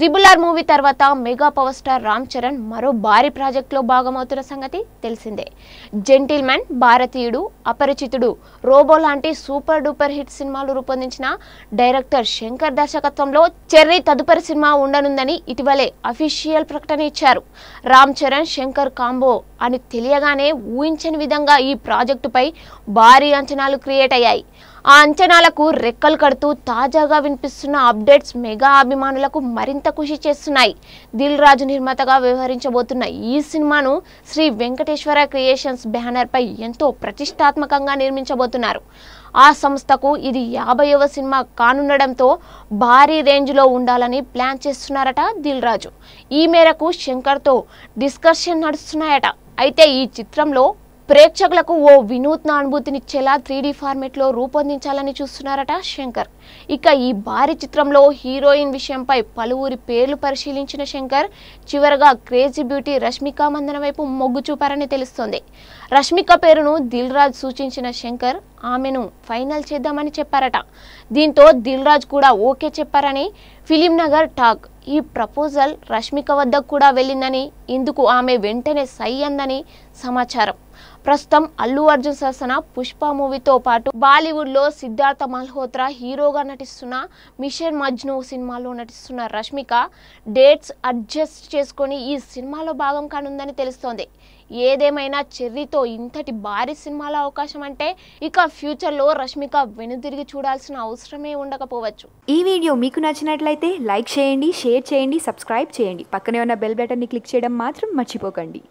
triple R movie తర్వాత mega power star Ram Charan మరో భారీ ప్రాజెక్టులో భాగమవుతున్న సంగతి తెలిసిందే జెంటిల్మెన్ భారతీయుడు అపరిచితుడు రోబో లాంటి సూపర్ డూపర్ హిట్ సినిమాలు రూపొందించిన డైరెక్టర్ శంకర్ దర్శకత్వంలో చెర్రీ తదుపరి సినిమా ఉండనుందని ఇటీవలే అఫీషియల్ ప్రకటన ఇచ్చారు రామ్ చరణ్ శంకర్ కాంబో అని తెలియగానే ఊహించని విధంగా ఈ ప్రాజెక్టుపై భారీ అంచనాలు క్రియేట్ అయ్యాయి ఆ అంచనాలకు రెక్కలు కడుతూ తాజాగా వినిపిస్తున్న అప్డేట్స్ మెగా అభిమానులకు మరింత ఖుషి చేస్తున్నాయి దిల్ రాజు నిర్మాతగా వ్యవహరించబోతున్న ఈ సినిమాను శ్రీ వెంకటేశ్వర క్రియేషన్స్ బ్యానర్పై ఎంతో ప్రతిష్టాత్మకంగా నిర్మించబోతున్నారు ఆ సంస్థకు ఇది యాభైవ సినిమా కానుండడంతో భారీ రేంజ్లో ఉండాలని ప్లాన్ చేస్తున్నారట దిల్ రాజు ఈ మేరకు శంకర్తో డిస్కషన్ నడుస్తున్నాయట అయితే ఈ చిత్రంలో ప్రేక్షకులకు ఓ వినూత్న అనుభూతినిచ్చేలా త్రీడీ ఫార్మెట్లో రూపొందించాలని చూస్తున్నారట శంకర్ ఇక ఈ భారీ చిత్రంలో హీరోయిన్ విషయంపై పలువురి పేర్లు పరిశీలించిన శంకర్ చివరగా క్రేజీ బ్యూటీ రష్మిక మందన వైపు మొగ్గు చూపారని తెలుస్తోంది రష్మిక పేరును దిల్ రాజ్ సూచించిన శంకర్ ఆమెను ఫైనల్ చేద్దామని చెప్పారట దీంతో దిల్రాజ్ కూడా ఓకే చెప్పారని ఫిలిం నగర్ టాక్ ఈ ప్రపోజల్ రష్మిక వద్దకు కూడా వెళ్ళిందని ఇందుకు ఆమె వెంటనే సై అందని సమాచారం ప్రస్తుతం అల్లు అర్జున్ సరసన పుష్ప మూవీతో పాటు బాలీవుడ్లో సిద్ధార్థ మల్హోత్రా హీరోగా నటిస్తున్న మిషన్ మజ్ను సినిమాలో నటిస్తున్న రష్మిక డేట్స్ అడ్జస్ట్ చేసుకొని ఈ సినిమాలో భాగం కానుందని తెలుస్తోంది ఏదేమైనా చెర్రీతో ఇంతటి భారీ సినిమాల అవకాశం అంటే ఇక ఫ్యూచర్లో రష్మిక వెనుతిరిగి చూడాల్సిన అవసరమే ఉండకపోవచ్చు ఈ వీడియో మీకు నచ్చినట్లయితే లైక్ చేయండి షేర్ చేయండి సబ్స్క్రైబ్ చేయండి పక్కనే ఉన్న బెల్ బటన్ని క్లిక్ చేయడం మాత్రం మర్చిపోకండి